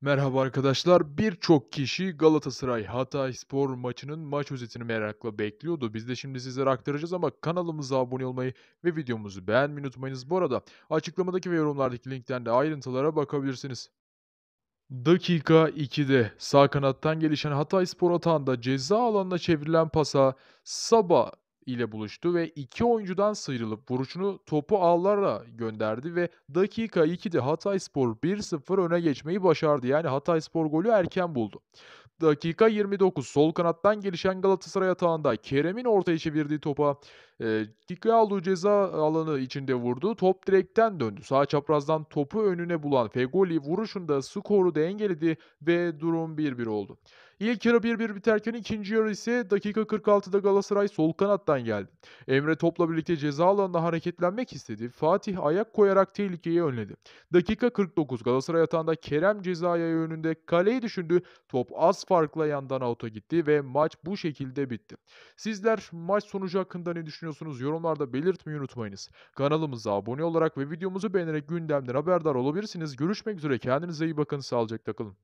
Merhaba arkadaşlar. Birçok kişi Galatasaray Hatay Spor maçının maç özetini merakla bekliyordu. Biz de şimdi sizlere aktaracağız ama kanalımıza abone olmayı ve videomuzu beğenmeyi unutmayınız. Bu arada açıklamadaki ve yorumlardaki linkten de ayrıntılara bakabilirsiniz. Dakika 2'de sağ kanattan gelişen Hatay Spor atağında ceza alanına çevrilen pasa Saba ile buluştu ve iki oyuncudan sıyrılıp vuruşunu topu ağlarla gönderdi ve dakika 2'de Hatay Spor 1-0 öne geçmeyi başardı. Yani Hatay Spor golü erken buldu. Dakika 29 sol kanattan gelişen Galatasaray atağında Kerem'in ortaya çevirdiği topa e, Kikalu ceza alanı içinde vurdu. Top direkten döndü. Sağ çaprazdan topu önüne bulan Fegoli vuruşunda skoru dengeledi ve durum 1-1 oldu. İlk yarı 1-1 biterken ikinci yarı ise dakika 46'da Galatasaray sol kanattan geldi. Emre topla birlikte ceza alanına hareketlenmek istedi. Fatih ayak koyarak tehlikeyi önledi. Dakika 49 Galatasaray atağında Kerem cezaya önünde kaleyi düşündü. Top az farkla yandan out'a gitti ve maç bu şekilde bitti. Sizler maç sonucu hakkında ne düşünüyorsunuz? düşünüyorsunuz yorumlarda belirtmeyi unutmayınız. Kanalımıza abone olarak ve videomuzu beğenerek gündemden haberdar olabilirsiniz. Görüşmek üzere kendinize iyi bakın sağlıcakla kalın.